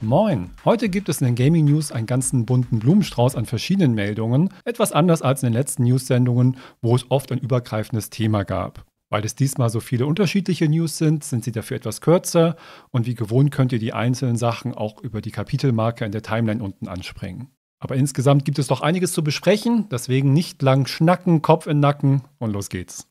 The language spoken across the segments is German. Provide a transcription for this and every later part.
Moin! Heute gibt es in den Gaming News einen ganzen bunten Blumenstrauß an verschiedenen Meldungen, etwas anders als in den letzten News-Sendungen, wo es oft ein übergreifendes Thema gab. Weil es diesmal so viele unterschiedliche News sind, sind sie dafür etwas kürzer und wie gewohnt könnt ihr die einzelnen Sachen auch über die Kapitelmarke in der Timeline unten anspringen. Aber insgesamt gibt es doch einiges zu besprechen, deswegen nicht lang schnacken, Kopf in Nacken und los geht's.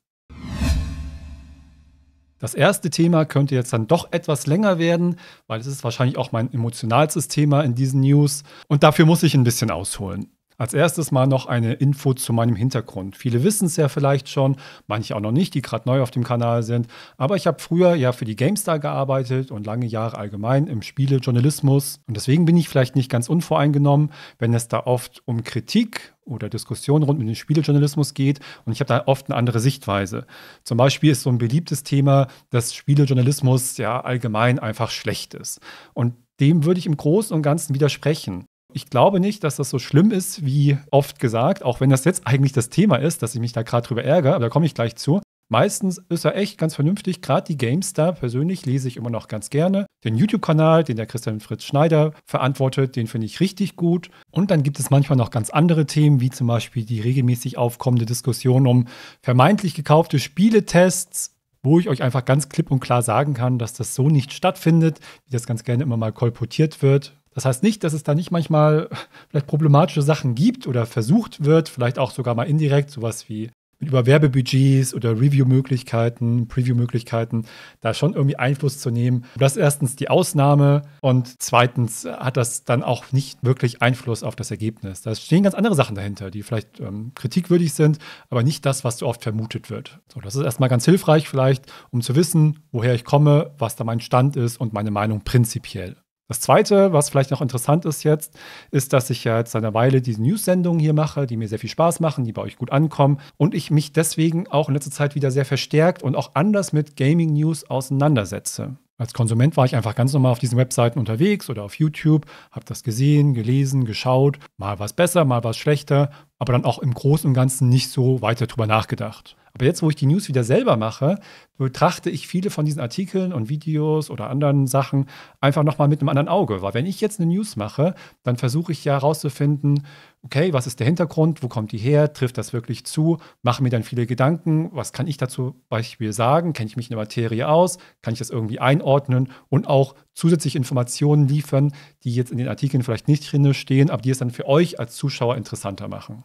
Das erste Thema könnte jetzt dann doch etwas länger werden, weil es ist wahrscheinlich auch mein emotionalstes Thema in diesen News. Und dafür muss ich ein bisschen ausholen. Als erstes mal noch eine Info zu meinem Hintergrund. Viele wissen es ja vielleicht schon, manche auch noch nicht, die gerade neu auf dem Kanal sind. Aber ich habe früher ja für die GameStar gearbeitet und lange Jahre allgemein im Spielejournalismus. Und deswegen bin ich vielleicht nicht ganz unvoreingenommen, wenn es da oft um Kritik oder Diskussionen rund um den Spielejournalismus geht. Und ich habe da oft eine andere Sichtweise. Zum Beispiel ist so ein beliebtes Thema, dass Spielejournalismus ja allgemein einfach schlecht ist. Und dem würde ich im Großen und Ganzen widersprechen ich glaube nicht, dass das so schlimm ist, wie oft gesagt, auch wenn das jetzt eigentlich das Thema ist, dass ich mich da gerade drüber ärgere, aber da komme ich gleich zu. Meistens ist er echt ganz vernünftig. Gerade die GameStar persönlich lese ich immer noch ganz gerne. Den YouTube-Kanal, den der Christian Fritz Schneider verantwortet, den finde ich richtig gut. Und dann gibt es manchmal noch ganz andere Themen, wie zum Beispiel die regelmäßig aufkommende Diskussion um vermeintlich gekaufte Spieletests, wo ich euch einfach ganz klipp und klar sagen kann, dass das so nicht stattfindet, wie das ganz gerne immer mal kolportiert wird das heißt nicht, dass es da nicht manchmal vielleicht problematische Sachen gibt oder versucht wird, vielleicht auch sogar mal indirekt, sowas wie über Werbebudgets oder Review-Möglichkeiten, Preview-Möglichkeiten, da schon irgendwie Einfluss zu nehmen. Das ist erstens die Ausnahme und zweitens hat das dann auch nicht wirklich Einfluss auf das Ergebnis. Da stehen ganz andere Sachen dahinter, die vielleicht ähm, kritikwürdig sind, aber nicht das, was so oft vermutet wird. So, das ist erstmal ganz hilfreich vielleicht, um zu wissen, woher ich komme, was da mein Stand ist und meine Meinung prinzipiell. Das Zweite, was vielleicht noch interessant ist jetzt, ist, dass ich ja jetzt seit einer Weile diese News-Sendungen hier mache, die mir sehr viel Spaß machen, die bei euch gut ankommen und ich mich deswegen auch in letzter Zeit wieder sehr verstärkt und auch anders mit Gaming-News auseinandersetze. Als Konsument war ich einfach ganz normal auf diesen Webseiten unterwegs oder auf YouTube, habe das gesehen, gelesen, geschaut, mal was besser, mal was schlechter, aber dann auch im Großen und Ganzen nicht so weiter drüber nachgedacht. Aber jetzt, wo ich die News wieder selber mache, betrachte ich viele von diesen Artikeln und Videos oder anderen Sachen einfach nochmal mit einem anderen Auge. Weil wenn ich jetzt eine News mache, dann versuche ich ja herauszufinden, okay, was ist der Hintergrund, wo kommt die her, trifft das wirklich zu, mache mir dann viele Gedanken, was kann ich dazu beispielsweise sagen, kenne ich mich in der Materie aus, kann ich das irgendwie einordnen und auch zusätzliche Informationen liefern, die jetzt in den Artikeln vielleicht nicht drin stehen, aber die es dann für euch als Zuschauer interessanter machen.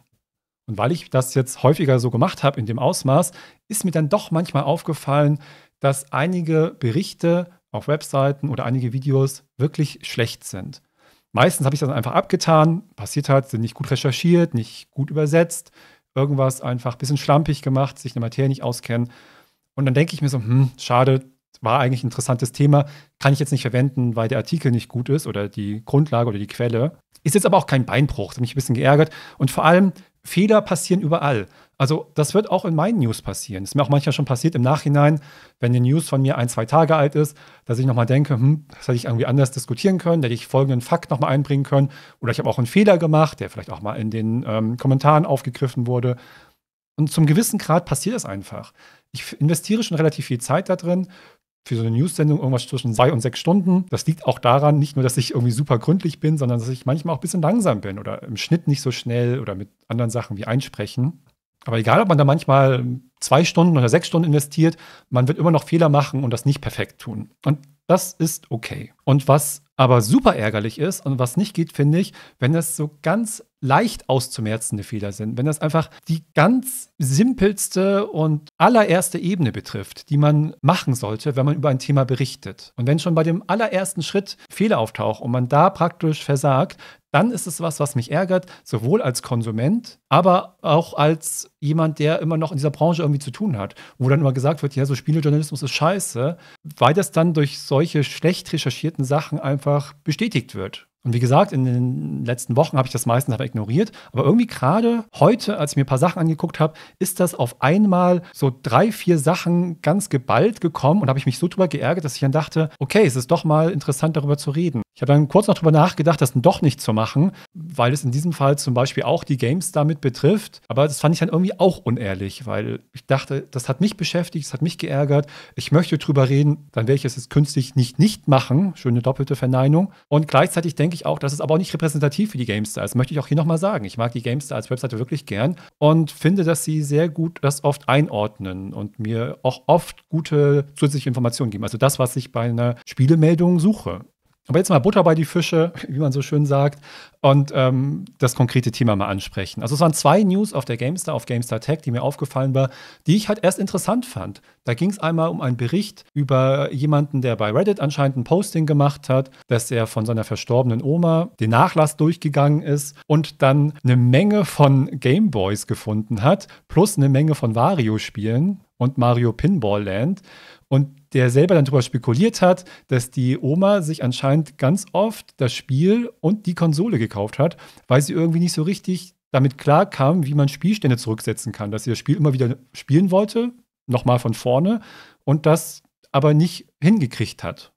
Und weil ich das jetzt häufiger so gemacht habe in dem Ausmaß, ist mir dann doch manchmal aufgefallen, dass einige Berichte auf Webseiten oder einige Videos wirklich schlecht sind. Meistens habe ich das einfach abgetan, passiert halt, sind nicht gut recherchiert, nicht gut übersetzt, irgendwas einfach ein bisschen schlampig gemacht, sich eine Materie nicht auskennen. Und dann denke ich mir so, hm, schade, war eigentlich ein interessantes Thema, kann ich jetzt nicht verwenden, weil der Artikel nicht gut ist oder die Grundlage oder die Quelle. Ist jetzt aber auch kein Beinbruch, das hat mich ein bisschen geärgert. Und vor allem, Fehler passieren überall. Also das wird auch in meinen News passieren. Das ist mir auch manchmal schon passiert im Nachhinein, wenn eine News von mir ein, zwei Tage alt ist, dass ich nochmal denke, hm, das hätte ich irgendwie anders diskutieren können, da hätte ich folgenden Fakt nochmal einbringen können. Oder ich habe auch einen Fehler gemacht, der vielleicht auch mal in den ähm, Kommentaren aufgegriffen wurde. Und zum gewissen Grad passiert das einfach. Ich investiere schon relativ viel Zeit da drin für so eine News-Sendung irgendwas zwischen zwei und sechs Stunden. Das liegt auch daran, nicht nur, dass ich irgendwie super gründlich bin, sondern dass ich manchmal auch ein bisschen langsam bin oder im Schnitt nicht so schnell oder mit anderen Sachen wie einsprechen. Aber egal, ob man da manchmal zwei Stunden oder sechs Stunden investiert, man wird immer noch Fehler machen und das nicht perfekt tun. Und das ist okay. Und was aber super ärgerlich ist und was nicht geht, finde ich, wenn es so ganz leicht auszumerzende Fehler sind, wenn das einfach die ganz simpelste und allererste Ebene betrifft, die man machen sollte, wenn man über ein Thema berichtet. Und wenn schon bei dem allerersten Schritt Fehler auftauchen und man da praktisch versagt, dann ist es was, was mich ärgert, sowohl als Konsument, aber auch als jemand, der immer noch in dieser Branche irgendwie zu tun hat, wo dann immer gesagt wird, ja, so Spielejournalismus ist scheiße, weil das dann durch solche schlecht recherchierten Sachen einfach bestätigt wird. Und wie gesagt, in den letzten Wochen habe ich das meistens aber ignoriert. Aber irgendwie gerade heute, als ich mir ein paar Sachen angeguckt habe, ist das auf einmal so drei, vier Sachen ganz geballt gekommen und habe ich mich so drüber geärgert, dass ich dann dachte, okay, es ist doch mal interessant, darüber zu reden. Ich habe dann kurz noch darüber nachgedacht, das doch nicht zu machen, weil es in diesem Fall zum Beispiel auch die Games damit betrifft. Aber das fand ich dann irgendwie auch unehrlich, weil ich dachte, das hat mich beschäftigt, das hat mich geärgert. Ich möchte drüber reden, dann werde ich es jetzt künstlich nicht nicht machen. Schöne doppelte Verneinung. Und gleichzeitig denke ich auch, das ist aber auch nicht repräsentativ für die GameStar. Das möchte ich auch hier nochmal sagen. Ich mag die GameStar als Webseite wirklich gern und finde, dass sie sehr gut das oft einordnen und mir auch oft gute zusätzliche Informationen geben. Also das, was ich bei einer Spielemeldung suche. Aber jetzt mal Butter bei die Fische, wie man so schön sagt, und ähm, das konkrete Thema mal ansprechen. Also es waren zwei News auf der GameStar, auf GameStar Tech, die mir aufgefallen war, die ich halt erst interessant fand. Da ging es einmal um einen Bericht über jemanden, der bei Reddit anscheinend ein Posting gemacht hat, dass er von seiner verstorbenen Oma den Nachlass durchgegangen ist und dann eine Menge von Gameboys gefunden hat, plus eine Menge von Wario-Spielen und Mario Pinball Land. Und der selber dann darüber spekuliert hat, dass die Oma sich anscheinend ganz oft das Spiel und die Konsole gekauft hat, weil sie irgendwie nicht so richtig damit klar kam, wie man Spielstände zurücksetzen kann, dass sie das Spiel immer wieder spielen wollte, nochmal von vorne und das aber nicht hingekriegt hat.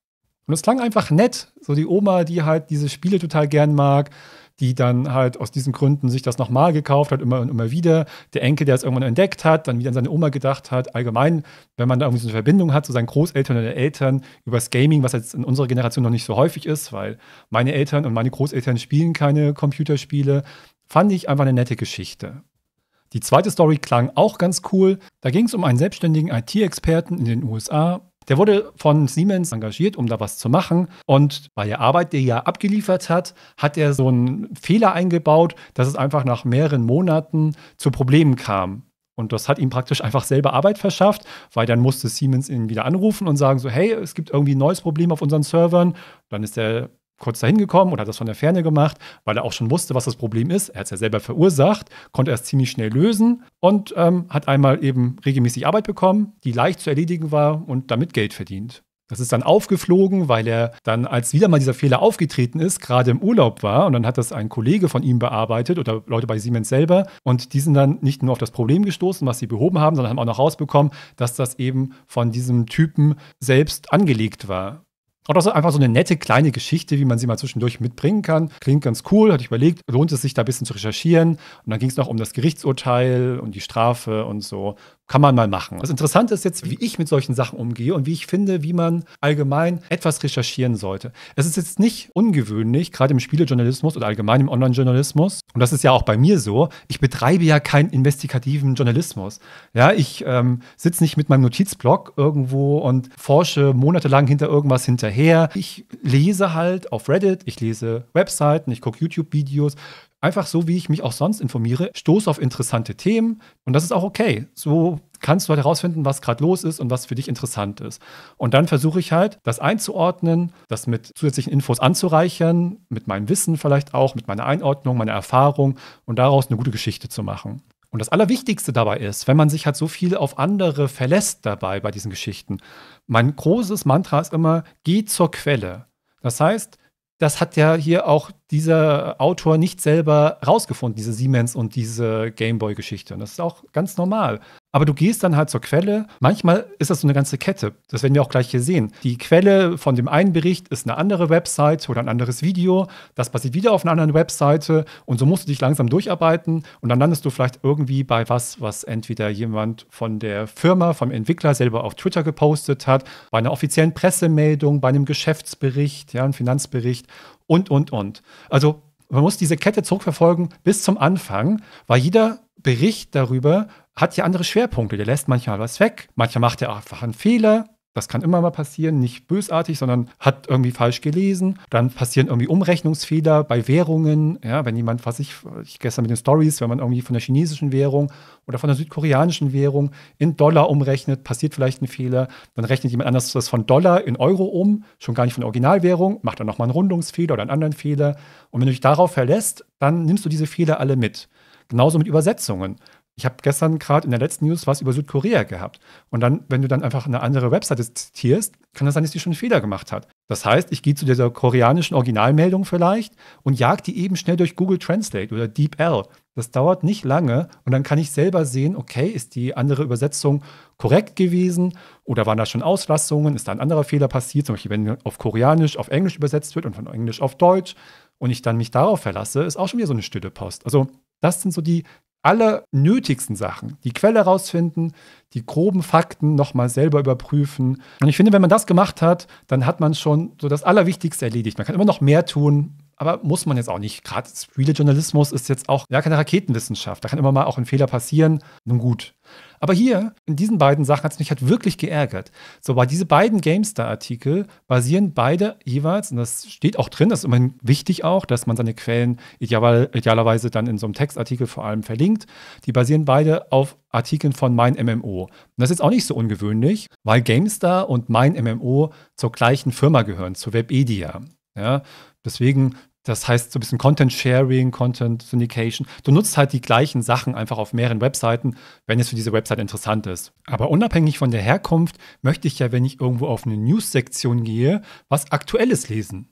Und es klang einfach nett, so die Oma, die halt diese Spiele total gern mag, die dann halt aus diesen Gründen sich das nochmal gekauft hat, immer und immer wieder. Der Enkel, der es irgendwann entdeckt hat, dann wieder an seine Oma gedacht hat. Allgemein, wenn man da irgendwie so eine Verbindung hat zu seinen Großeltern oder Eltern über das Gaming, was jetzt in unserer Generation noch nicht so häufig ist, weil meine Eltern und meine Großeltern spielen keine Computerspiele, fand ich einfach eine nette Geschichte. Die zweite Story klang auch ganz cool. Da ging es um einen selbstständigen IT-Experten in den USA, der wurde von Siemens engagiert, um da was zu machen. Und bei der Arbeit, die er abgeliefert hat, hat er so einen Fehler eingebaut, dass es einfach nach mehreren Monaten zu Problemen kam. Und das hat ihm praktisch einfach selber Arbeit verschafft, weil dann musste Siemens ihn wieder anrufen und sagen so, hey, es gibt irgendwie ein neues Problem auf unseren Servern. Dann ist der kurz dahin gekommen und hat das von der Ferne gemacht, weil er auch schon wusste, was das Problem ist. Er hat es ja selber verursacht, konnte es ziemlich schnell lösen und ähm, hat einmal eben regelmäßig Arbeit bekommen, die leicht zu erledigen war und damit Geld verdient. Das ist dann aufgeflogen, weil er dann, als wieder mal dieser Fehler aufgetreten ist, gerade im Urlaub war und dann hat das ein Kollege von ihm bearbeitet oder Leute bei Siemens selber und die sind dann nicht nur auf das Problem gestoßen, was sie behoben haben, sondern haben auch noch rausbekommen, dass das eben von diesem Typen selbst angelegt war. Oder so einfach so eine nette kleine Geschichte, wie man sie mal zwischendurch mitbringen kann. Klingt ganz cool, hatte ich überlegt, lohnt es sich da ein bisschen zu recherchieren. Und dann ging es noch um das Gerichtsurteil und die Strafe und so kann man mal machen. Das Interessante ist jetzt, wie ich mit solchen Sachen umgehe und wie ich finde, wie man allgemein etwas recherchieren sollte. Es ist jetzt nicht ungewöhnlich, gerade im Spielejournalismus oder allgemein im Online-Journalismus, und das ist ja auch bei mir so, ich betreibe ja keinen investigativen Journalismus. Ja, ich ähm, sitze nicht mit meinem Notizblock irgendwo und forsche monatelang hinter irgendwas hinterher. Ich lese halt auf Reddit, ich lese Webseiten, ich gucke YouTube-Videos, einfach so, wie ich mich auch sonst informiere, stoße auf interessante Themen und das ist auch okay. So kannst du halt herausfinden, was gerade los ist und was für dich interessant ist. Und dann versuche ich halt, das einzuordnen, das mit zusätzlichen Infos anzureichern, mit meinem Wissen vielleicht auch, mit meiner Einordnung, meiner Erfahrung und daraus eine gute Geschichte zu machen. Und das Allerwichtigste dabei ist, wenn man sich halt so viel auf andere verlässt dabei bei diesen Geschichten. Mein großes Mantra ist immer, geh zur Quelle. Das heißt, das hat ja hier auch dieser Autor nicht selber rausgefunden, diese Siemens und diese Gameboy-Geschichte. Und das ist auch ganz normal. Aber du gehst dann halt zur Quelle. Manchmal ist das so eine ganze Kette. Das werden wir auch gleich hier sehen. Die Quelle von dem einen Bericht ist eine andere Website oder ein anderes Video. Das passiert wieder auf einer anderen Webseite. Und so musst du dich langsam durcharbeiten. Und dann landest du vielleicht irgendwie bei was, was entweder jemand von der Firma, vom Entwickler selber auf Twitter gepostet hat, bei einer offiziellen Pressemeldung, bei einem Geschäftsbericht, ja, einem Finanzbericht und, und, und. Also man muss diese Kette zurückverfolgen bis zum Anfang, weil jeder Bericht darüber hat ja andere Schwerpunkte. Der lässt manchmal was weg, manchmal macht er einfach einen Fehler, das kann immer mal passieren, nicht bösartig, sondern hat irgendwie falsch gelesen. Dann passieren irgendwie Umrechnungsfehler bei Währungen. Ja, wenn jemand, was ich, ich gestern mit den Stories, wenn man irgendwie von der chinesischen Währung oder von der südkoreanischen Währung in Dollar umrechnet, passiert vielleicht ein Fehler. Dann rechnet jemand anders das von Dollar in Euro um, schon gar nicht von der Originalwährung, macht dann nochmal einen Rundungsfehler oder einen anderen Fehler. Und wenn du dich darauf verlässt, dann nimmst du diese Fehler alle mit. Genauso mit Übersetzungen ich habe gestern gerade in der letzten News was über Südkorea gehabt. Und dann, wenn du dann einfach eine andere Webseite zitierst, kann das sein, dass die schon einen Fehler gemacht hat. Das heißt, ich gehe zu dieser koreanischen Originalmeldung vielleicht und jag die eben schnell durch Google Translate oder DeepL. Das dauert nicht lange und dann kann ich selber sehen, okay, ist die andere Übersetzung korrekt gewesen oder waren da schon Auslassungen, ist da ein anderer Fehler passiert, zum Beispiel wenn auf Koreanisch auf Englisch übersetzt wird und von Englisch auf Deutsch und ich dann mich darauf verlasse, ist auch schon wieder so eine stille Post. Also das sind so die alle nötigsten Sachen, die Quelle rausfinden, die groben Fakten nochmal selber überprüfen. Und ich finde, wenn man das gemacht hat, dann hat man schon so das Allerwichtigste erledigt. Man kann immer noch mehr tun, aber muss man jetzt auch nicht. Gerade Real Journalismus ist jetzt auch ja keine Raketenwissenschaft. Da kann immer mal auch ein Fehler passieren. Nun gut. Aber hier, in diesen beiden Sachen, hat es mich halt wirklich geärgert. So, weil diese beiden GameStar-Artikel basieren beide jeweils, und das steht auch drin, das ist immerhin wichtig auch, dass man seine Quellen ideal, idealerweise dann in so einem Textartikel vor allem verlinkt, die basieren beide auf Artikeln von MeinMMO. Und das ist jetzt auch nicht so ungewöhnlich, weil GameStar und Mein zur gleichen Firma gehören, zur Webedia. Ja, deswegen das heißt, so ein bisschen Content Sharing, Content Syndication. Du nutzt halt die gleichen Sachen einfach auf mehreren Webseiten, wenn es für diese Website interessant ist. Aber unabhängig von der Herkunft möchte ich ja, wenn ich irgendwo auf eine News-Sektion gehe, was Aktuelles lesen.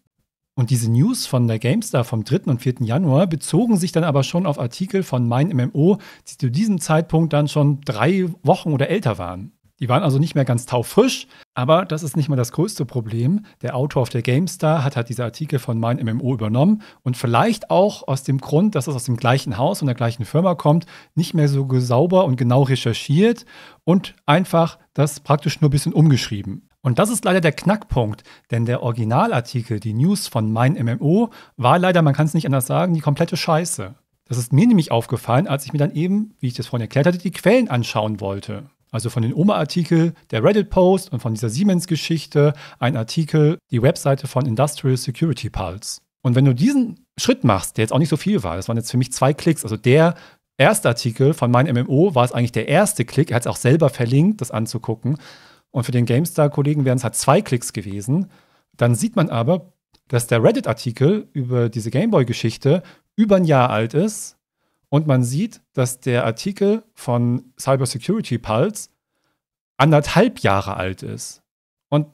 Und diese News von der GameStar vom 3. und 4. Januar bezogen sich dann aber schon auf Artikel von MeinMMO, die zu diesem Zeitpunkt dann schon drei Wochen oder älter waren. Die waren also nicht mehr ganz taufrisch, aber das ist nicht mal das größte Problem. Der Autor auf der GameStar hat halt diese Artikel von Mein MMO übernommen und vielleicht auch aus dem Grund, dass es aus dem gleichen Haus und der gleichen Firma kommt, nicht mehr so sauber und genau recherchiert und einfach das praktisch nur ein bisschen umgeschrieben. Und das ist leider der Knackpunkt, denn der Originalartikel, die News von Mein MMO, war leider, man kann es nicht anders sagen, die komplette Scheiße. Das ist mir nämlich aufgefallen, als ich mir dann eben, wie ich das vorhin erklärt hatte, die Quellen anschauen wollte. Also von den Oma-Artikel, der Reddit-Post und von dieser Siemens-Geschichte ein Artikel, die Webseite von Industrial Security Pulse. Und wenn du diesen Schritt machst, der jetzt auch nicht so viel war, das waren jetzt für mich zwei Klicks, also der erste Artikel von meinem MMO war es eigentlich der erste Klick, er hat es auch selber verlinkt, das anzugucken. Und für den GameStar-Kollegen wären es halt zwei Klicks gewesen. Dann sieht man aber, dass der Reddit-Artikel über diese Gameboy-Geschichte über ein Jahr alt ist und man sieht, dass der Artikel von Cybersecurity Pulse anderthalb Jahre alt ist. Und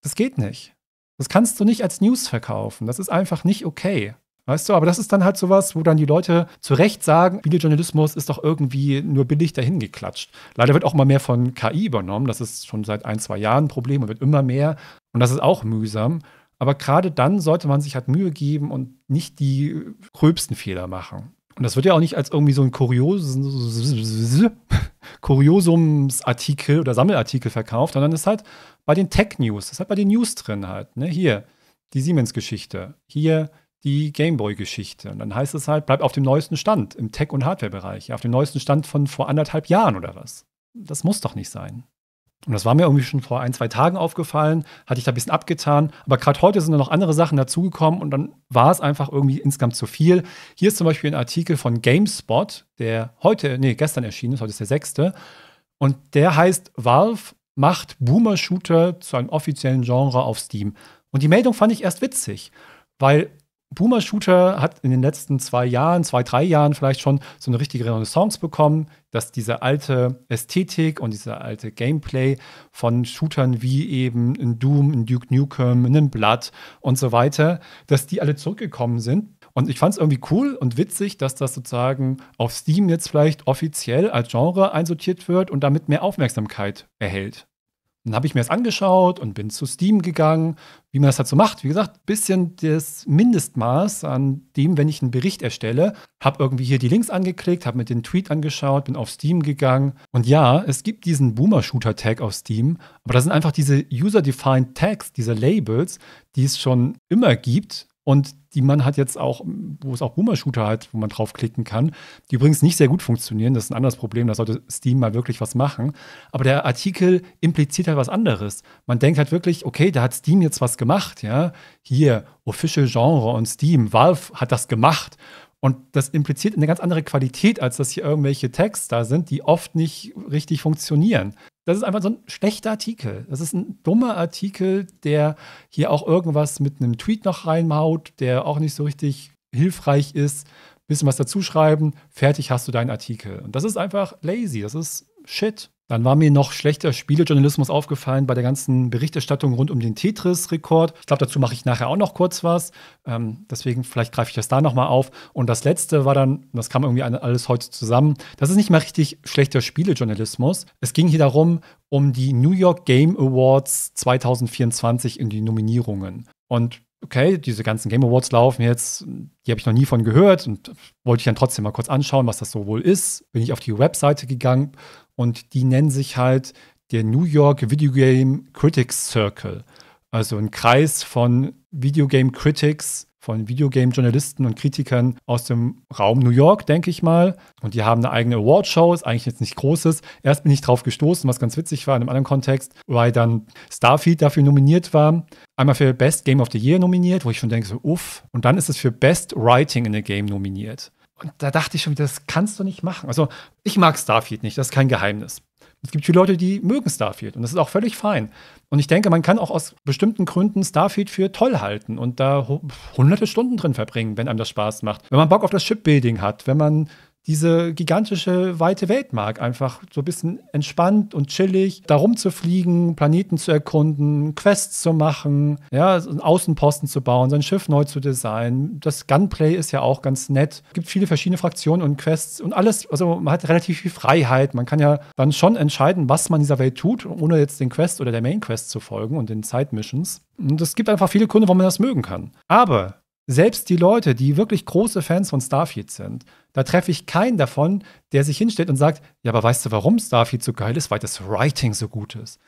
das geht nicht. Das kannst du nicht als News verkaufen. Das ist einfach nicht okay. Weißt du, aber das ist dann halt sowas, wo dann die Leute zu Recht sagen, Videojournalismus ist doch irgendwie nur billig dahingeklatscht. Leider wird auch immer mehr von KI übernommen. Das ist schon seit ein, zwei Jahren ein Problem und wird immer mehr. Und das ist auch mühsam. Aber gerade dann sollte man sich halt Mühe geben und nicht die gröbsten Fehler machen. Und das wird ja auch nicht als irgendwie so ein Kurios Kuriosumsartikel oder Sammelartikel verkauft, sondern ist halt bei den Tech-News, ist halt bei den News drin halt. Ne? Hier die Siemens-Geschichte, hier die Gameboy-Geschichte. Und dann heißt es halt, bleib auf dem neuesten Stand im Tech- und Hardware-Bereich, auf dem neuesten Stand von vor anderthalb Jahren oder was. Das muss doch nicht sein. Und das war mir irgendwie schon vor ein, zwei Tagen aufgefallen, hatte ich da ein bisschen abgetan. Aber gerade heute sind da noch andere Sachen dazugekommen und dann war es einfach irgendwie insgesamt zu viel. Hier ist zum Beispiel ein Artikel von GameSpot, der heute, nee, gestern erschienen ist, heute ist der sechste. Und der heißt Valve macht Boomer-Shooter zu einem offiziellen Genre auf Steam. Und die Meldung fand ich erst witzig, weil Boomer Shooter hat in den letzten zwei Jahren, zwei, drei Jahren vielleicht schon so eine richtige Renaissance bekommen, dass diese alte Ästhetik und diese alte Gameplay von Shootern wie eben in Doom, in Duke Nukem, in Blood und so weiter, dass die alle zurückgekommen sind. Und ich fand es irgendwie cool und witzig, dass das sozusagen auf Steam jetzt vielleicht offiziell als Genre einsortiert wird und damit mehr Aufmerksamkeit erhält. Dann habe ich mir das angeschaut und bin zu Steam gegangen, wie man das halt so macht. Wie gesagt, ein bisschen das Mindestmaß an dem, wenn ich einen Bericht erstelle. Habe irgendwie hier die Links angeklickt, habe mir den Tweet angeschaut, bin auf Steam gegangen. Und ja, es gibt diesen Boomer-Shooter-Tag auf Steam, aber da sind einfach diese User-Defined Tags, diese Labels, die es schon immer gibt und die man hat jetzt auch, wo es auch Boomer-Shooter hat, wo man draufklicken kann, die übrigens nicht sehr gut funktionieren. Das ist ein anderes Problem, da sollte Steam mal wirklich was machen. Aber der Artikel impliziert halt was anderes. Man denkt halt wirklich, okay, da hat Steam jetzt was gemacht, ja. Hier, Official Genre und Steam, Valve hat das gemacht. Und das impliziert eine ganz andere Qualität, als dass hier irgendwelche Tags da sind, die oft nicht richtig funktionieren. Das ist einfach so ein schlechter Artikel. Das ist ein dummer Artikel, der hier auch irgendwas mit einem Tweet noch reinmaut, der auch nicht so richtig hilfreich ist. Bisschen was dazu schreiben, fertig hast du deinen Artikel. Und das ist einfach lazy, das ist Shit. Dann war mir noch schlechter Spielejournalismus aufgefallen bei der ganzen Berichterstattung rund um den Tetris-Rekord. Ich glaube, dazu mache ich nachher auch noch kurz was. Ähm, deswegen, vielleicht greife ich das da nochmal auf. Und das letzte war dann, das kam irgendwie alles heute zusammen, das ist nicht mal richtig schlechter Spielejournalismus. Es ging hier darum, um die New York Game Awards 2024 in die Nominierungen. Und okay, diese ganzen Game Awards laufen jetzt, die habe ich noch nie von gehört und wollte ich dann trotzdem mal kurz anschauen, was das so wohl ist. Bin ich auf die Webseite gegangen, und die nennen sich halt der New York Video Game Critics Circle. Also ein Kreis von Video Game Critics, von Video Game Journalisten und Kritikern aus dem Raum New York, denke ich mal. Und die haben eine eigene Awardshow, ist eigentlich jetzt nicht Großes. Erst bin ich drauf gestoßen, was ganz witzig war in einem anderen Kontext, weil dann Starfield dafür nominiert war. Einmal für Best Game of the Year nominiert, wo ich schon denke, so uff. Und dann ist es für Best Writing in a Game nominiert. Und da dachte ich schon, das kannst du nicht machen. Also ich mag Starfield nicht, das ist kein Geheimnis. Es gibt viele Leute, die mögen Starfield und das ist auch völlig fein. Und ich denke, man kann auch aus bestimmten Gründen Starfield für toll halten und da hunderte Stunden drin verbringen, wenn einem das Spaß macht. Wenn man Bock auf das Shipbuilding hat, wenn man diese gigantische weite Welt mag. Einfach so ein bisschen entspannt und chillig, da rumzufliegen, Planeten zu erkunden, Quests zu machen, ja, einen Außenposten zu bauen, sein Schiff neu zu designen. Das Gunplay ist ja auch ganz nett. Es gibt viele verschiedene Fraktionen und Quests und alles. Also man hat relativ viel Freiheit. Man kann ja dann schon entscheiden, was man in dieser Welt tut, ohne jetzt den Quest oder der Main Quest zu folgen und den Side Missions. Und es gibt einfach viele Gründe, warum man das mögen kann. Aber selbst die Leute, die wirklich große Fans von Starfield sind, da treffe ich keinen davon, der sich hinstellt und sagt, ja, aber weißt du, warum Starfield so geil ist? Weil das Writing so gut ist.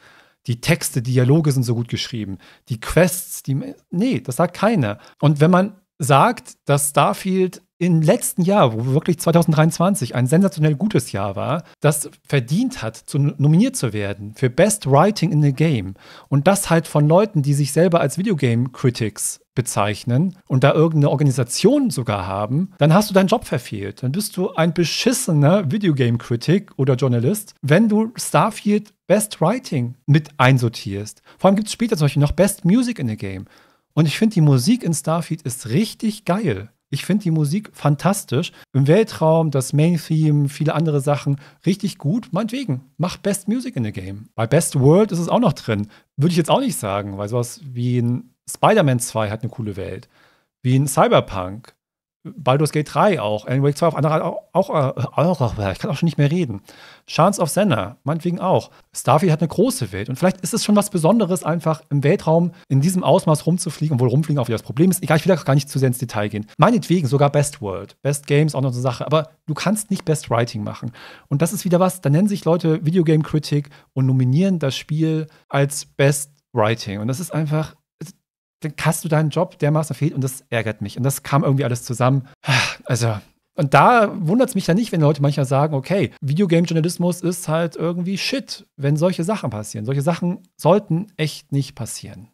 Die Texte, Dialoge sind so gut geschrieben. Die Quests, die. Nee, das sagt keiner. Und wenn man sagt, dass Starfield im letzten Jahr, wo wirklich 2023 ein sensationell gutes Jahr war, das verdient hat, zu, nominiert zu werden für Best Writing in a Game. Und das halt von Leuten, die sich selber als Videogame Critics bezeichnen und da irgendeine Organisation sogar haben, dann hast du deinen Job verfehlt. Dann bist du ein beschissener Videogame-Critic oder Journalist, wenn du Starfield Best Writing mit einsortierst. Vor allem gibt es später zum Beispiel noch Best Music in a Game. Und ich finde, die Musik in Starfield ist richtig geil. Ich finde die Musik fantastisch. Im Weltraum, das Main-Theme, viele andere Sachen richtig gut. Meinetwegen, mach Best Music in the Game. Bei Best World ist es auch noch drin. Würde ich jetzt auch nicht sagen, weil sowas wie ein Spider-Man 2 hat eine coole Welt. Wie ein Cyberpunk. Baldur's Gate 3 auch, Alan Wake 2 auf andere auch, äh, auch, auch, äh, ich kann auch schon nicht mehr reden. Chance of Senna, meinetwegen auch. Starfield hat eine große Welt und vielleicht ist es schon was Besonderes, einfach im Weltraum in diesem Ausmaß rumzufliegen, obwohl rumfliegen auch wieder das Problem ist. Egal, ich will da gar nicht zu sehr ins Detail gehen. Meinetwegen sogar Best World, Best Games auch noch so eine Sache, aber du kannst nicht Best Writing machen. Und das ist wieder was, da nennen sich Leute Videogame Critic und nominieren das Spiel als Best Writing. Und das ist einfach, dann hast du deinen Job dermaßen fehlt und das ärgert mich. Und das kam irgendwie alles zusammen. Also, und da wundert es mich ja nicht, wenn Leute manchmal sagen, okay, Videogame-Journalismus ist halt irgendwie Shit, wenn solche Sachen passieren. Solche Sachen sollten echt nicht passieren.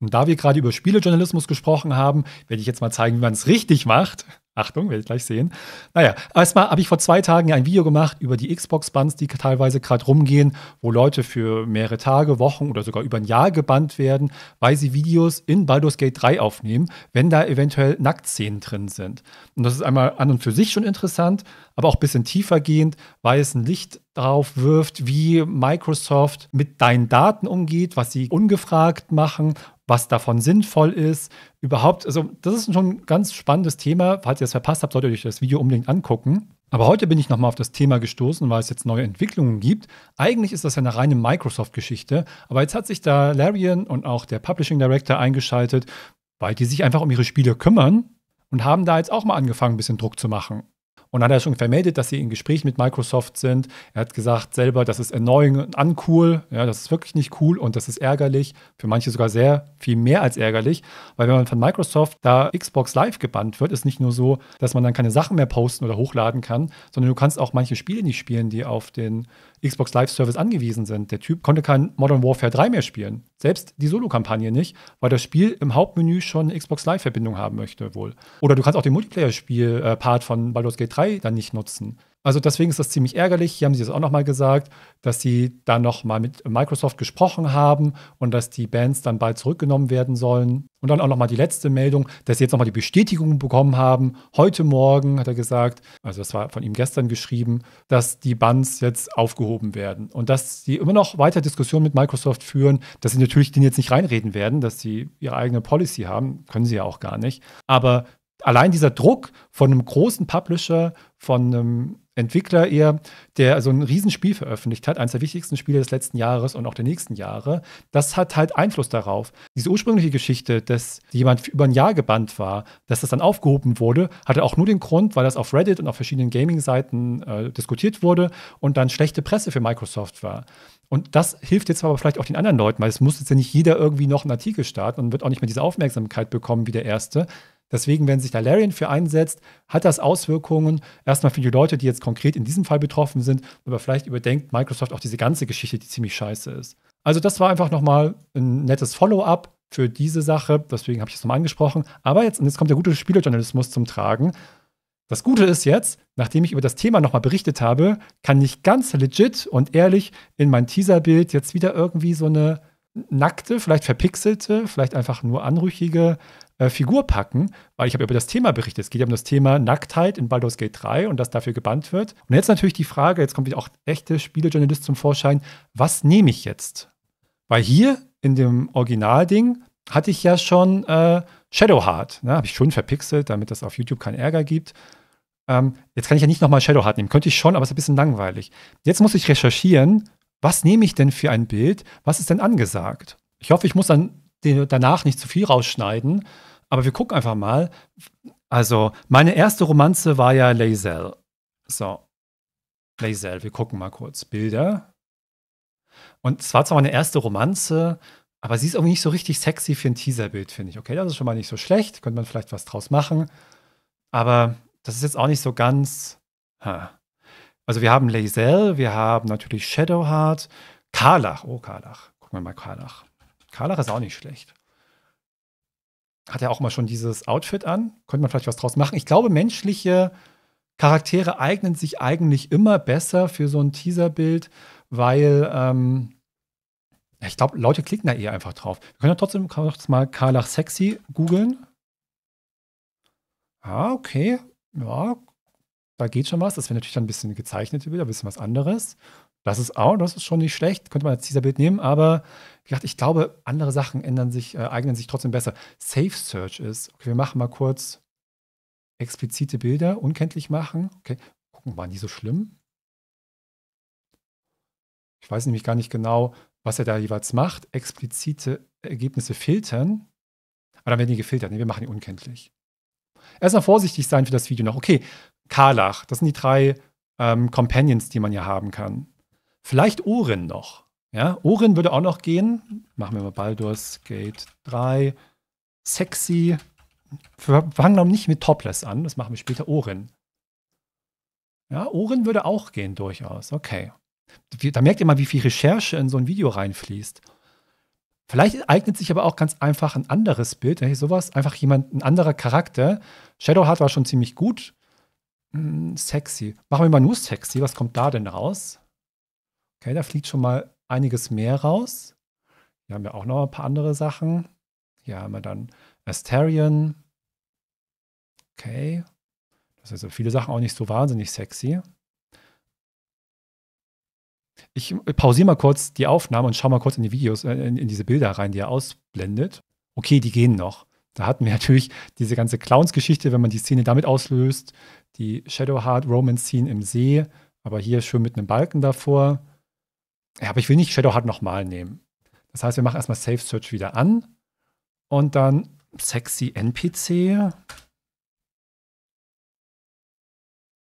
Und da wir gerade über Spielejournalismus gesprochen haben, werde ich jetzt mal zeigen, wie man es richtig macht. Achtung, werde ich gleich sehen. Naja, erstmal habe ich vor zwei Tagen ein Video gemacht über die Xbox-Buns, die teilweise gerade rumgehen, wo Leute für mehrere Tage, Wochen oder sogar über ein Jahr gebannt werden, weil sie Videos in Baldur's Gate 3 aufnehmen, wenn da eventuell Nacktszenen drin sind. Und das ist einmal an und für sich schon interessant, aber auch ein bisschen tiefer gehend, weil es ein Licht darauf wirft, wie Microsoft mit deinen Daten umgeht, was sie ungefragt machen, was davon sinnvoll ist. Überhaupt, also das ist schon ein ganz spannendes Thema. Falls ihr es verpasst habt, solltet ihr euch das Video unbedingt angucken. Aber heute bin ich nochmal auf das Thema gestoßen, weil es jetzt neue Entwicklungen gibt. Eigentlich ist das ja eine reine Microsoft-Geschichte, aber jetzt hat sich da Larian und auch der Publishing Director eingeschaltet, weil die sich einfach um ihre Spiele kümmern und haben da jetzt auch mal angefangen, ein bisschen Druck zu machen. Und dann hat er schon vermeldet, dass sie in Gespräch mit Microsoft sind. Er hat gesagt selber, das ist annoying und uncool. Ja, das ist wirklich nicht cool und das ist ärgerlich. Für manche sogar sehr viel mehr als ärgerlich, weil wenn man von Microsoft da Xbox Live gebannt wird, ist nicht nur so, dass man dann keine Sachen mehr posten oder hochladen kann, sondern du kannst auch manche Spiele nicht spielen, die auf den Xbox Live Service angewiesen sind. Der Typ konnte kein Modern Warfare 3 mehr spielen. Selbst die Solo-Kampagne nicht, weil das Spiel im Hauptmenü schon eine Xbox Live-Verbindung haben möchte wohl. Oder du kannst auch den Multiplayer-Spiel-Part äh, von Baldur's Gate 3 3 dann nicht nutzen. Also deswegen ist das ziemlich ärgerlich. Hier haben sie das auch nochmal gesagt, dass sie da nochmal mit Microsoft gesprochen haben und dass die Bands dann bald zurückgenommen werden sollen. Und dann auch nochmal die letzte Meldung, dass sie jetzt nochmal die Bestätigung bekommen haben. Heute Morgen hat er gesagt, also das war von ihm gestern geschrieben, dass die Bands jetzt aufgehoben werden und dass sie immer noch weiter Diskussionen mit Microsoft führen, dass sie natürlich denen jetzt nicht reinreden werden, dass sie ihre eigene Policy haben. Können sie ja auch gar nicht. Aber allein dieser Druck von einem großen Publisher, von einem Entwickler eher, der so ein Riesenspiel veröffentlicht hat, eines der wichtigsten Spiele des letzten Jahres und auch der nächsten Jahre, das hat halt Einfluss darauf. Diese ursprüngliche Geschichte, dass jemand über ein Jahr gebannt war, dass das dann aufgehoben wurde, hatte auch nur den Grund, weil das auf Reddit und auf verschiedenen Gaming-Seiten äh, diskutiert wurde und dann schlechte Presse für Microsoft war. Und das hilft jetzt aber vielleicht auch den anderen Leuten, weil es muss jetzt ja nicht jeder irgendwie noch einen Artikel starten und wird auch nicht mehr diese Aufmerksamkeit bekommen wie der erste. Deswegen, wenn sich da Larian für einsetzt, hat das Auswirkungen erstmal für die Leute, die jetzt konkret in diesem Fall betroffen sind, aber vielleicht überdenkt Microsoft auch diese ganze Geschichte, die ziemlich scheiße ist. Also das war einfach nochmal ein nettes Follow-up für diese Sache, deswegen habe ich es nochmal angesprochen. Aber jetzt, und jetzt kommt der gute Spielejournalismus zum Tragen. Das Gute ist jetzt, nachdem ich über das Thema nochmal berichtet habe, kann ich ganz legit und ehrlich in mein Teaserbild jetzt wieder irgendwie so eine nackte, vielleicht verpixelte, vielleicht einfach nur anrüchige äh, Figur packen, weil ich habe über das Thema berichtet. Es geht ja um das Thema Nacktheit in Baldur's Gate 3 und dass dafür gebannt wird. Und jetzt natürlich die Frage, jetzt kommt wieder auch echte Spielejournalist zum Vorschein, was nehme ich jetzt? Weil hier in dem Originalding hatte ich ja schon äh, Shadowheart. Ne? Habe ich schon verpixelt, damit das auf YouTube keinen Ärger gibt. Ähm, jetzt kann ich ja nicht nochmal Shadowheart nehmen. Könnte ich schon, aber es ist ein bisschen langweilig. Jetzt muss ich recherchieren, was nehme ich denn für ein Bild? Was ist denn angesagt? Ich hoffe, ich muss dann danach nicht zu viel rausschneiden. Aber wir gucken einfach mal. Also, meine erste Romanze war ja Lazel. So. Lazel, wir gucken mal kurz. Bilder. Und es war zwar meine erste Romanze, aber sie ist irgendwie nicht so richtig sexy für ein Teaserbild, finde ich. Okay, das ist schon mal nicht so schlecht. Könnte man vielleicht was draus machen. Aber das ist jetzt auch nicht so ganz. Ha. Also, wir haben Lazel, wir haben natürlich Shadowheart, Karlach. Oh, Karlach. Gucken wir mal Karlach. Karlach ist auch nicht schlecht. Hat ja auch mal schon dieses Outfit an. Könnte man vielleicht was draus machen. Ich glaube, menschliche Charaktere eignen sich eigentlich immer besser für so ein Teaserbild, weil ähm, ich glaube, Leute klicken da eher einfach drauf. Wir können ja trotzdem kurz mal Karlach sexy googeln. Ah, okay. Ja, da geht schon was. Das wäre natürlich dann ein bisschen gezeichnete Bilder, ein bisschen was anderes. Das ist auch, das ist schon nicht schlecht, könnte man als Teaser-Bild nehmen, aber wie gesagt, ich glaube, andere Sachen ändern sich, äh, eignen sich trotzdem besser. Safe Search ist, okay, wir machen mal kurz explizite Bilder unkenntlich machen. Okay, gucken, waren die so schlimm? Ich weiß nämlich gar nicht genau, was er da jeweils macht. Explizite Ergebnisse filtern. Aber ah, dann werden die gefiltert. Nee, wir machen die unkenntlich. Erstmal vorsichtig sein für das Video noch. Okay, Karlach, das sind die drei ähm, Companions, die man ja haben kann. Vielleicht Oren noch. Ja, Orin würde auch noch gehen. Machen wir mal Baldur's Gate 3. Sexy. Wir fangen noch nicht mit Topless an, das machen wir später. Oren. Ja, Orin würde auch gehen, durchaus. Okay. Da merkt ihr mal, wie viel Recherche in so ein Video reinfließt. Vielleicht eignet sich aber auch ganz einfach ein anderes Bild, hey, sowas, einfach jemand, ein anderer Charakter. Shadowheart war schon ziemlich gut. Hm, sexy. Machen wir mal nur sexy, was kommt da denn raus? Okay, da fliegt schon mal einiges mehr raus. Hier haben wir auch noch ein paar andere Sachen. Hier haben wir dann Asterion. Okay. Das sind so viele Sachen auch nicht so wahnsinnig sexy. Ich pausiere mal kurz die Aufnahme und schaue mal kurz in die Videos, äh, in, in diese Bilder rein, die er ausblendet. Okay, die gehen noch. Da hatten wir natürlich diese ganze Clowns-Geschichte, wenn man die Szene damit auslöst, die Shadowheart-Romance-Szene im See, aber hier schön mit einem Balken davor. Ja, aber ich will nicht Shadowheart nochmal nehmen. Das heißt, wir machen erstmal Safe Search wieder an und dann sexy NPC.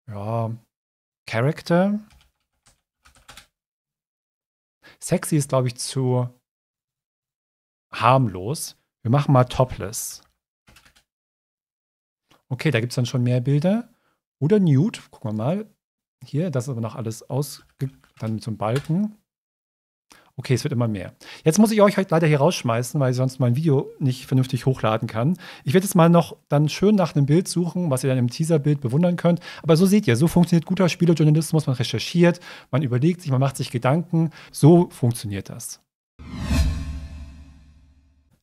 Ja, Character. Sexy ist, glaube ich, zu harmlos. Wir machen mal Topless. Okay, da gibt es dann schon mehr Bilder. Oder Nude, gucken wir mal. Hier, das ist aber noch alles aus, dann zum Balken. Okay, es wird immer mehr. Jetzt muss ich euch heute halt leider hier rausschmeißen, weil ich sonst mein Video nicht vernünftig hochladen kann. Ich werde jetzt mal noch dann schön nach einem Bild suchen, was ihr dann im Teaserbild bewundern könnt. Aber so seht ihr, so funktioniert guter Spielejournalismus. Man recherchiert, man überlegt sich, man macht sich Gedanken. So funktioniert das.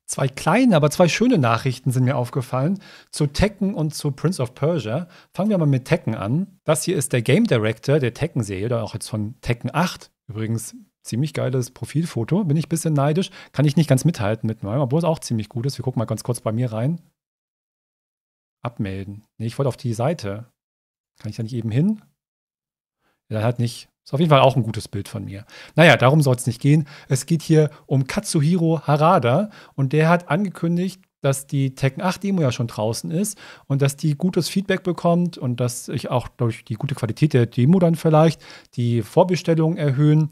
Zwei kleine, aber zwei schöne Nachrichten sind mir aufgefallen zu Tekken und zu Prince of Persia. Fangen wir mal mit Tekken an. Das hier ist der Game Director der Tekken-Serie, oder auch jetzt von Tekken 8. Übrigens ziemlich geiles Profilfoto. Bin ich ein bisschen neidisch. Kann ich nicht ganz mithalten mit meinem, obwohl es auch ziemlich gut ist. Wir gucken mal ganz kurz bei mir rein. Abmelden. Nee, ich wollte auf die Seite. Kann ich da nicht eben hin? Ja, hat nicht. Ist auf jeden Fall auch ein gutes Bild von mir. Naja, darum soll es nicht gehen. Es geht hier um Katsuhiro Harada und der hat angekündigt, dass die Tekken 8 Demo ja schon draußen ist und dass die gutes Feedback bekommt und dass ich auch durch die gute Qualität der Demo dann vielleicht die Vorbestellungen erhöhen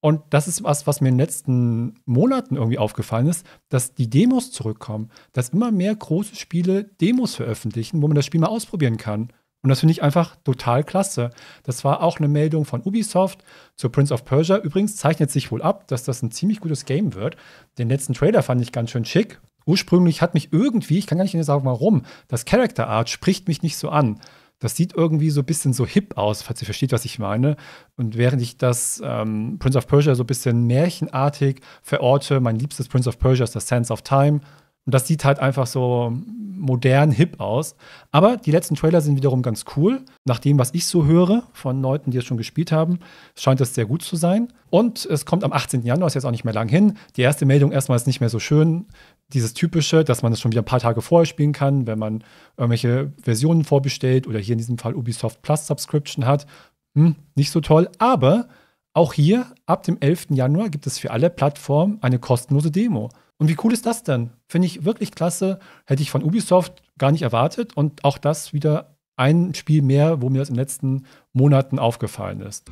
und das ist was, was mir in den letzten Monaten irgendwie aufgefallen ist, dass die Demos zurückkommen, dass immer mehr große Spiele Demos veröffentlichen, wo man das Spiel mal ausprobieren kann. Und das finde ich einfach total klasse. Das war auch eine Meldung von Ubisoft zu Prince of Persia. Übrigens zeichnet sich wohl ab, dass das ein ziemlich gutes Game wird. Den letzten Trailer fand ich ganz schön schick. Ursprünglich hat mich irgendwie, ich kann gar nicht genau sagen warum, das Character Art spricht mich nicht so an. Das sieht irgendwie so ein bisschen so hip aus, falls ihr versteht, was ich meine. Und während ich das ähm, Prince of Persia so ein bisschen märchenartig verorte, mein liebstes Prince of Persia ist das Sands of Time. Und das sieht halt einfach so modern, hip aus. Aber die letzten Trailer sind wiederum ganz cool. Nach dem, was ich so höre von Leuten, die es schon gespielt haben, scheint es sehr gut zu sein. Und es kommt am 18. Januar, ist jetzt auch nicht mehr lang hin. Die erste Meldung erstmal ist nicht mehr so schön dieses typische, dass man es das schon wieder ein paar Tage vorher spielen kann, wenn man irgendwelche Versionen vorbestellt oder hier in diesem Fall Ubisoft Plus Subscription hat. Hm, nicht so toll, aber auch hier ab dem 11. Januar gibt es für alle Plattformen eine kostenlose Demo. Und wie cool ist das denn? Finde ich wirklich klasse. Hätte ich von Ubisoft gar nicht erwartet und auch das wieder ein Spiel mehr, wo mir das in den letzten Monaten aufgefallen ist.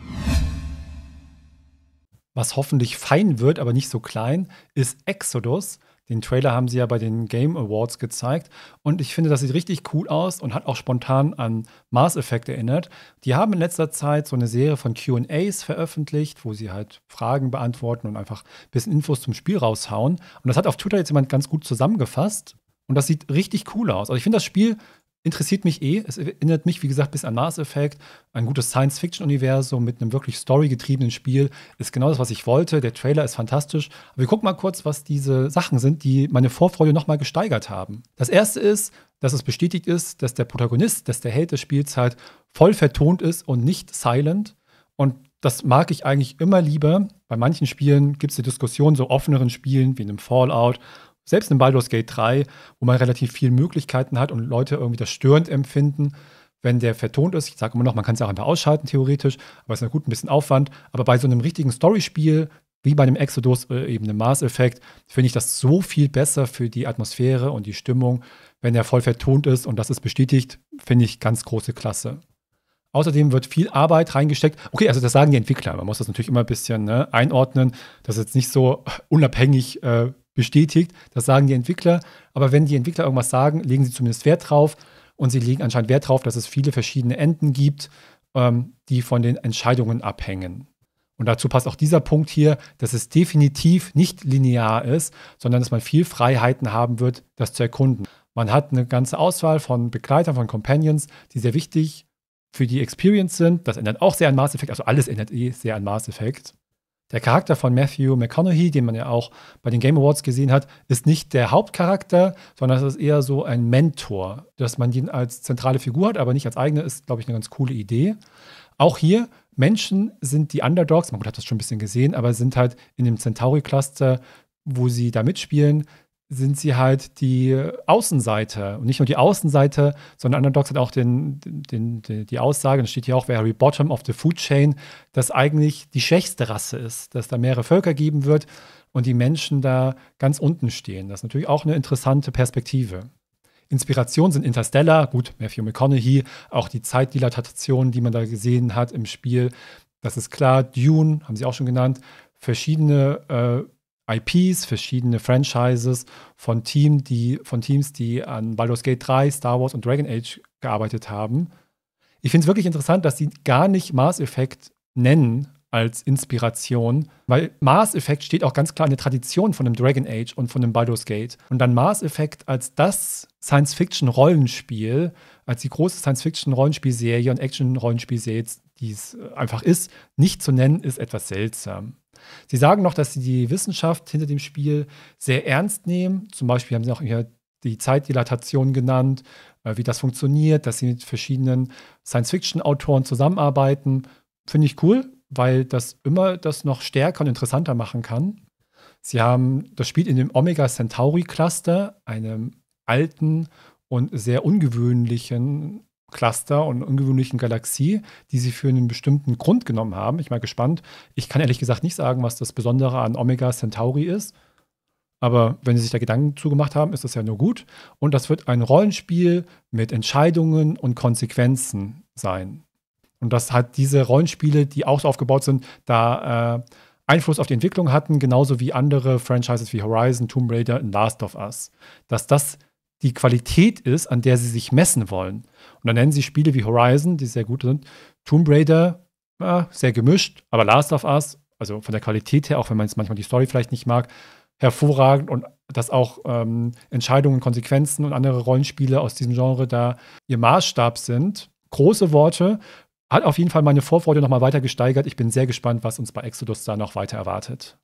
Was hoffentlich fein wird, aber nicht so klein, ist Exodus. Den Trailer haben sie ja bei den Game Awards gezeigt. Und ich finde, das sieht richtig cool aus und hat auch spontan an Mars Effect erinnert. Die haben in letzter Zeit so eine Serie von QAs veröffentlicht, wo sie halt Fragen beantworten und einfach ein bisschen Infos zum Spiel raushauen. Und das hat auf Twitter jetzt jemand ganz gut zusammengefasst. Und das sieht richtig cool aus. Also ich finde, das Spiel interessiert mich eh. Es erinnert mich, wie gesagt, bis an Mars Effect. Ein gutes Science-Fiction-Universum mit einem wirklich storygetriebenen Spiel ist genau das, was ich wollte. Der Trailer ist fantastisch. Aber wir gucken mal kurz, was diese Sachen sind, die meine Vorfreude nochmal gesteigert haben. Das erste ist, dass es bestätigt ist, dass der Protagonist, dass der Held der Spielzeit voll vertont ist und nicht silent. Und das mag ich eigentlich immer lieber. Bei manchen Spielen gibt es die Diskussion, so offeneren Spielen wie in einem Fallout, selbst in Baldur's Gate 3, wo man relativ viele Möglichkeiten hat und Leute irgendwie das störend empfinden, wenn der vertont ist. Ich sage immer noch, man kann es auch einfach ausschalten, theoretisch, aber es ist gut ein bisschen Aufwand. Aber bei so einem richtigen Storyspiel, wie bei einem Exodus, äh, eben einem Mars-Effekt, finde ich das so viel besser für die Atmosphäre und die Stimmung, wenn er voll vertont ist und das ist bestätigt, finde ich ganz große Klasse. Außerdem wird viel Arbeit reingesteckt. Okay, also das sagen die Entwickler. Man muss das natürlich immer ein bisschen ne, einordnen. Das ist jetzt nicht so unabhängig äh, bestätigt. Das sagen die Entwickler. Aber wenn die Entwickler irgendwas sagen, legen sie zumindest Wert drauf. Und sie legen anscheinend Wert drauf, dass es viele verschiedene Enden gibt, ähm, die von den Entscheidungen abhängen. Und dazu passt auch dieser Punkt hier, dass es definitiv nicht linear ist, sondern dass man viel Freiheiten haben wird, das zu erkunden. Man hat eine ganze Auswahl von Begleitern, von Companions, die sehr wichtig für die Experience sind. Das ändert auch sehr an Mass Effect, also alles ändert eh sehr an Mass Effect. Der Charakter von Matthew McConaughey, den man ja auch bei den Game Awards gesehen hat, ist nicht der Hauptcharakter, sondern es ist eher so ein Mentor. Dass man ihn als zentrale Figur hat, aber nicht als eigene, ist, glaube ich, eine ganz coole Idee. Auch hier, Menschen sind die Underdogs, man hat das schon ein bisschen gesehen, aber sind halt in dem Centauri-Cluster, wo sie da mitspielen, sind sie halt die Außenseite. Und nicht nur die Außenseite, sondern Underdogs hat auch den, den, den, die Aussage, das steht hier auch, wer Harry Bottom of the Food Chain, dass eigentlich die schwächste Rasse ist, dass da mehrere Völker geben wird und die Menschen da ganz unten stehen. Das ist natürlich auch eine interessante Perspektive. Inspiration sind Interstellar, gut, Matthew McConaughey, auch die Zeitdilatation, die man da gesehen hat im Spiel. Das ist klar. Dune, haben sie auch schon genannt, verschiedene äh, IPs, verschiedene Franchises von, Team, die, von Teams, die an Baldur's Gate 3, Star Wars und Dragon Age gearbeitet haben. Ich finde es wirklich interessant, dass sie gar nicht Mass Effect nennen als Inspiration, weil Mass Effect steht auch ganz klar in der Tradition von dem Dragon Age und von dem Baldur's Gate. Und dann Mass Effect als das Science-Fiction-Rollenspiel, als die große Science-Fiction-Rollenspielserie und Action-Rollenspielserie, die es einfach ist, nicht zu nennen, ist etwas seltsam. Sie sagen noch, dass sie die Wissenschaft hinter dem Spiel sehr ernst nehmen. Zum Beispiel haben sie auch die Zeitdilatation genannt, äh, wie das funktioniert, dass sie mit verschiedenen Science-Fiction-Autoren zusammenarbeiten. Finde ich cool, weil das immer das noch stärker und interessanter machen kann. Sie haben das Spiel in dem Omega Centauri Cluster, einem alten und sehr ungewöhnlichen Cluster und ungewöhnlichen Galaxie, die sie für einen bestimmten Grund genommen haben. Ich bin mal gespannt. Ich kann ehrlich gesagt nicht sagen, was das Besondere an Omega Centauri ist. Aber wenn sie sich da Gedanken zugemacht haben, ist das ja nur gut. Und das wird ein Rollenspiel mit Entscheidungen und Konsequenzen sein. Und dass halt diese Rollenspiele, die auch so aufgebaut sind, da äh, Einfluss auf die Entwicklung hatten, genauso wie andere Franchises wie Horizon, Tomb Raider und Last of Us. Dass das die Qualität ist, an der sie sich messen wollen. Und dann nennen sie Spiele wie Horizon, die sehr gut sind, Tomb Raider, ja, sehr gemischt, aber Last of Us, also von der Qualität her, auch wenn man jetzt manchmal die Story vielleicht nicht mag, hervorragend und dass auch ähm, Entscheidungen, Konsequenzen und andere Rollenspiele aus diesem Genre da ihr Maßstab sind. Große Worte. Hat auf jeden Fall meine Vorfreude nochmal weiter gesteigert. Ich bin sehr gespannt, was uns bei Exodus da noch weiter erwartet.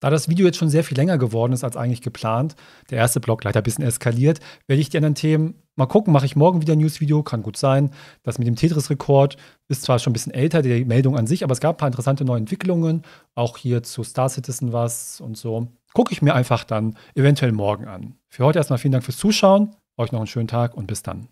Da das Video jetzt schon sehr viel länger geworden ist als eigentlich geplant, der erste Block leider ein bisschen eskaliert, werde ich die anderen Themen mal gucken. Mache ich morgen wieder ein News-Video, kann gut sein. Das mit dem Tetris-Rekord ist zwar schon ein bisschen älter, die Meldung an sich, aber es gab ein paar interessante neue Entwicklungen. Auch hier zu Star Citizen was und so. Gucke ich mir einfach dann eventuell morgen an. Für heute erstmal vielen Dank fürs Zuschauen. Euch noch einen schönen Tag und bis dann.